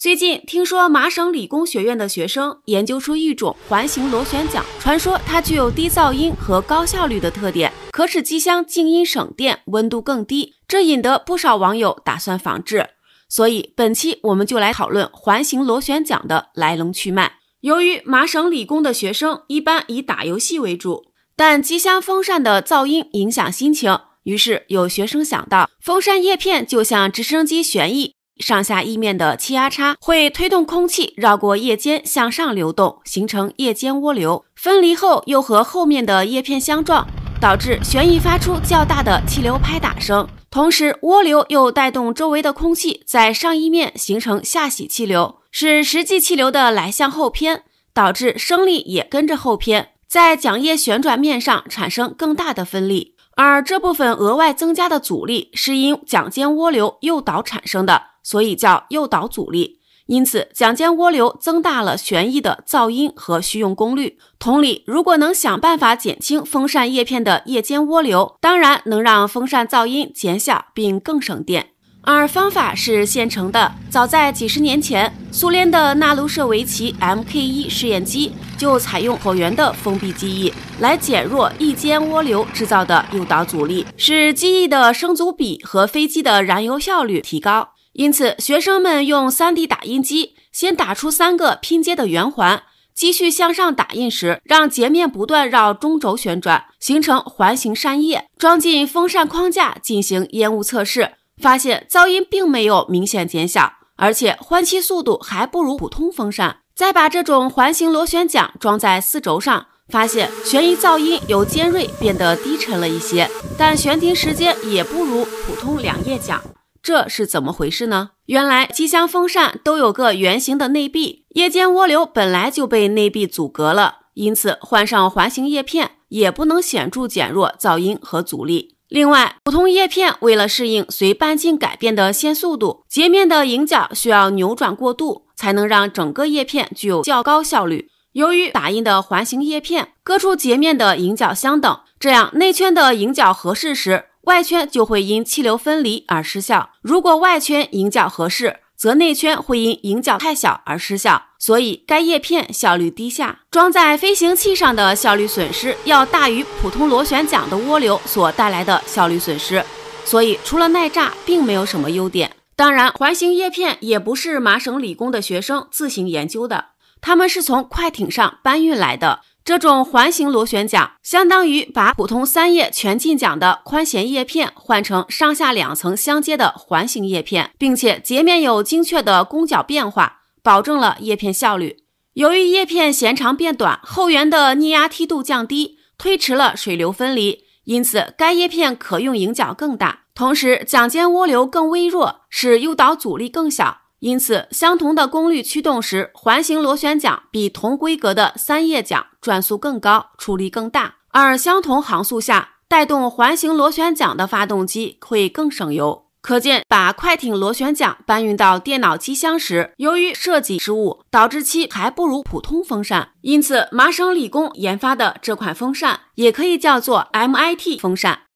最近听说麻省理工学院的学生研究出一种环形螺旋桨，传说它具有低噪音和高效率的特点，可使机箱静音省电，温度更低。这引得不少网友打算仿制。所以本期我们就来讨论环形螺旋桨的来龙去脉。由于麻省理工的学生一般以打游戏为主，但机箱风扇的噪音影响心情，于是有学生想到，风扇叶片就像直升机旋翼。上下翼面的气压差会推动空气绕过叶尖向上流动，形成叶尖涡流。分离后又和后面的叶片相撞，导致旋翼发出较大的气流拍打声。同时，涡流又带动周围的空气在上翼面形成下洗气流，使实际气流的来向后偏，导致升力也跟着后偏，在桨叶旋转面上产生更大的分力。而这部分额外增加的阻力是因桨尖涡流诱导产生的。所以叫诱导阻力，因此桨尖涡流增大了旋翼的噪音和需用功率。同理，如果能想办法减轻风扇叶片的叶尖涡流，当然能让风扇噪音减小并更省电。而方法是现成的，早在几十年前，苏联的纳卢舍维奇 MK 一试验机就采用椭圆的封闭机翼来减弱叶尖涡流制造的诱导阻力，使机翼的升阻比和飞机的燃油效率提高。因此，学生们用 3D 打印机先打出三个拼接的圆环，继续向上打印时，让截面不断绕中轴旋转，形成环形扇叶，装进风扇框架进行烟雾测试，发现噪音并没有明显减小，而且换气速度还不如普通风扇。再把这种环形螺旋桨装在四轴上，发现悬翼噪音由尖锐变得低沉了一些，但悬停时间也不如普通两叶桨。这是怎么回事呢？原来机箱风扇都有个圆形的内壁，夜间涡流本来就被内壁阻隔了，因此换上环形叶片也不能显著减弱噪音和阻力。另外，普通叶片为了适应随半径改变的线速度，截面的迎角需要扭转过度，才能让整个叶片具有较高效率。由于打印的环形叶片各处截面的迎角相等，这样内圈的迎角合适时。外圈就会因气流分离而失效。如果外圈迎角合适，则内圈会因迎角太小而失效。所以该叶片效率低下。装在飞行器上的效率损失要大于普通螺旋桨的涡流所带来的效率损失。所以除了耐炸，并没有什么优点。当然，环形叶片也不是麻省理工的学生自行研究的，他们是从快艇上搬运来的。这种环形螺旋桨相当于把普通三叶全进桨的宽弦叶片换成上下两层相接的环形叶片，并且截面有精确的弓角变化，保证了叶片效率。由于叶片弦长变短，后缘的逆压梯度降低，推迟了水流分离，因此该叶片可用迎角更大，同时桨尖涡流更微弱，使诱导阻力更小。因此，相同的功率驱动时，环形螺旋桨比同规格的三叶桨转速更高，出力更大。而相同航速下，带动环形螺旋桨的发动机会更省油。可见，把快艇螺旋桨搬运到电脑机箱时，由于设计失误，导致其还不如普通风扇。因此，麻省理工研发的这款风扇也可以叫做 MIT 风扇。